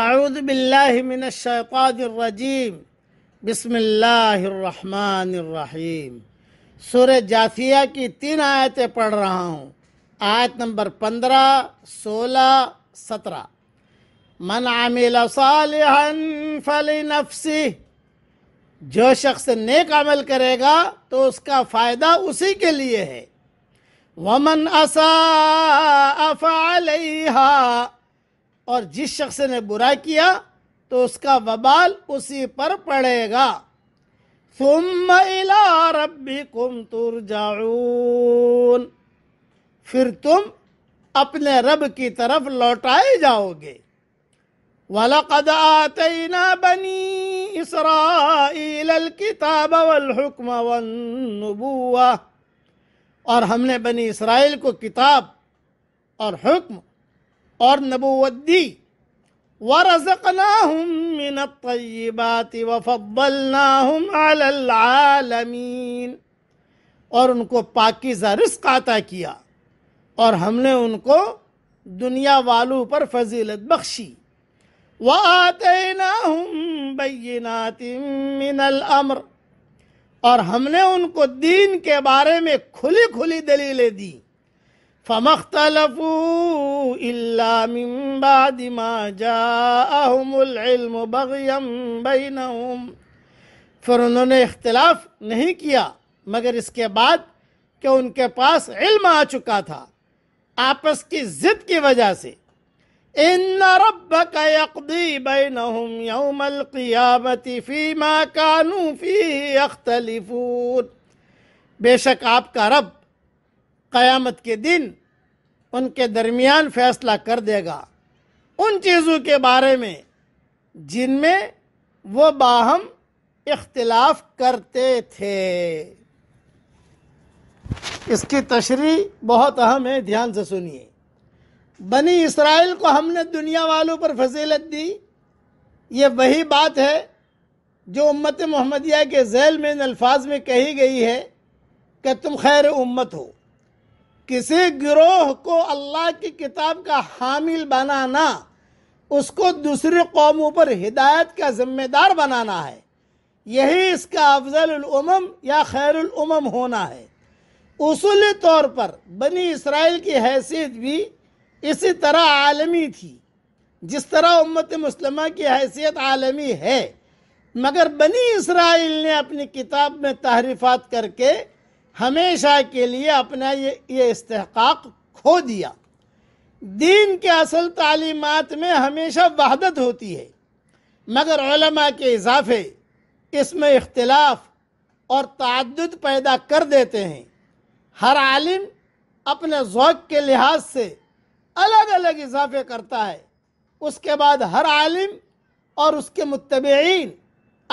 आउदबिल्लिमिनशैतरजीम बसमीम सुर जासिया की तीन आयतें पढ़ रहा हूँ आयत नंबर पंद्रह सोलह सत्रह मन आमिल फली नफसी जो शख्स नेक अमल करेगा तो उसका फ़ायदा उसी के लिए है वमन असा अफ़ा और जिस शख्स ने बुरा किया तो उसका बबाल उसी पर पड़ेगा सुम इला रबी कुम तुरजाउन फिर तुम अपने रब की तरफ लौटाए जाओगे वलकद आतना बनी इसराइल किताब वल हुक्म और हमने बनी इसराइल को किताब और हुक्म और नबूवत दी वरज़क़नाहुम मिन अत-तय्यिबाति वफ़द्दलनाहुम और उनको पाकिज़ा रिस्क आता किया और हमने उनको दुनिया वालों पर फजीलत बख्शी व आते नाहम मिनल अमर और हमने उनको दीन के बारे में खुली खुली दलीलें दी فمختلفوا إلا من بعد ما جاءهم العلم بغيا بينهم फिर उन्होंने इख्तलाफ नहीं किया मगर इसके बाद कि उनके पास इल्म आ चुका था आपस की जिद की वजह से इन रब यकदी मा कानू फ़ी बेशक आपका रब क़यामत के दिन उनके दरमियान फैसला कर देगा उन चीज़ों के बारे में जिनमें वो बाहम इख्तलाफ करते थे इसकी तशरी बहुत अहम है ध्यान से सुनिए बनी इसराइल को हमने दुनिया वालों पर फजीलत दी ये वही बात है जो उम्मत मोहम्मदिया के जैल में अल्फाज में कही गई है कि तुम खैर उम्मत हो किसी ग्रोह को अल्लाह की किताब का हामिल बनाना उसको दूसरी कौमों पर हिदायत का ज़िम्मेदार बनाना है यही इसका अफजलम या खैरम होना है उसूली तौर पर बनी इसराइल की हैसियत भी इसी तरह आलमी थी जिस तरह उम्मत मुसलमा की हैसियत आलमी है मगर बनी इसराइल ने अपनी किताब में तहरीफ़ात करके हमेशा के लिए अपना ये ये इस्तेहकाक खो दिया दीन के असल तालीमत में हमेशा वहदत होती है मगर के इजाफे इसमें इख्तलाफ और तद्द पैदा कर देते हैं हर आलिम अपने ओक़ के लिहाज से अलग अलग इजाफे करता है उसके बाद हर आलिम और उसके मुतबीन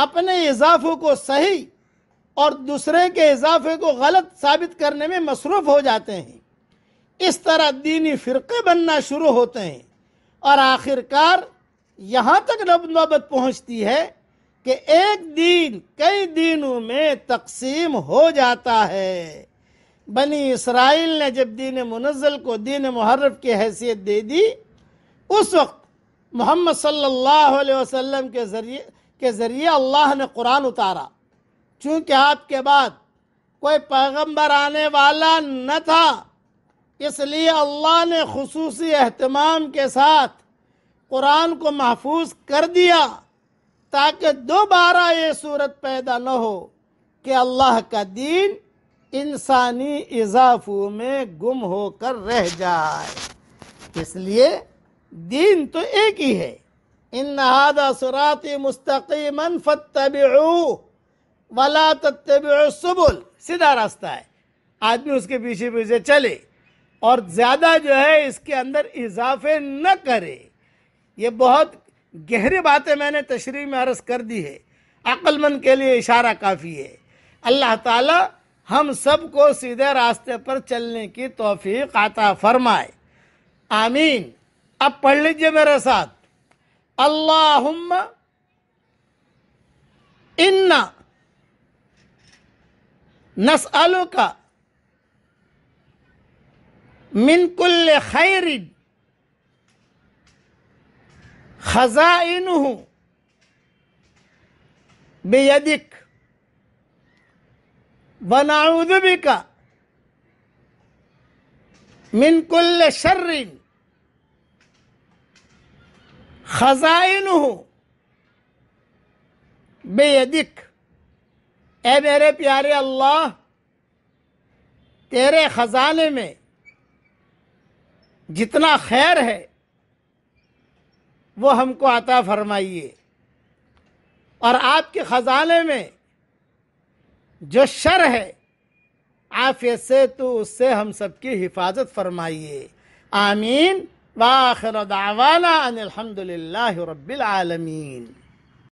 अपने इजाफ़ों को सही और दूसरे के इजाफे को गलत साबित करने में मसरूफ हो जाते हैं इस तरह दीनी फ़िरक़े बनना शुरू होते हैं और आखिरकार यहाँ तक नौबत पहुँचती है कि एक दिन कई दिनों में तकसीम हो जाता है बनी इसराइल ने जब दीन मुनज़ल को दीन महर्रफ की हैसियत दे दी उस वक्त मोहम्मद सल्लल्लाहु अलैहि वसल्लम के ज़रिए के ज़रिए अल्लाह ने कुरान उतारा चूंकि आपके बाद कोई पैगंबर आने वाला न था इसलिए अल्लाह ने खसूस अहतमाम के साथ कुरान को महफूज कर दिया ताकि दोबारा ये सूरत पैदा न हो कि अल्लाह का दीन इंसानी इजाफों में गुम होकर रह जाए इसलिए दीन तो एक ही है इन नहादा मुस्तकी मुस्तकीमन फतबू वला तत्व सुबुल सीधा रास्ता है आदमी उसके पीछे पीछे चले और ज़्यादा जो है इसके अंदर इजाफे न करे ये बहुत गहरी बातें मैंने तशरी में अर्ज कर दी है अक्लमंद के लिए इशारा काफ़ी है अल्लाह ताला हम सबको सीधे रास्ते पर चलने की तोफ़ी आता फरमाए आमीन अब पढ़ लीजिए मेरे साथ अल्लाहुम्मा इन्ना نسألك من كل خير خزائنه بيدك ونعوذ بك من كل شر خزائنه بيدك ए मेरे प्यारे अल्लाह तेरे ख़जाने में जितना खैर है वो हमको आता फरमाइए और आपके ख़जाने में जो शर है आप से तो उससे हम सबकी हिफाजत फरमाइए आमीन वाखिर दावाना अनिलहमदिल्ला रबालमीन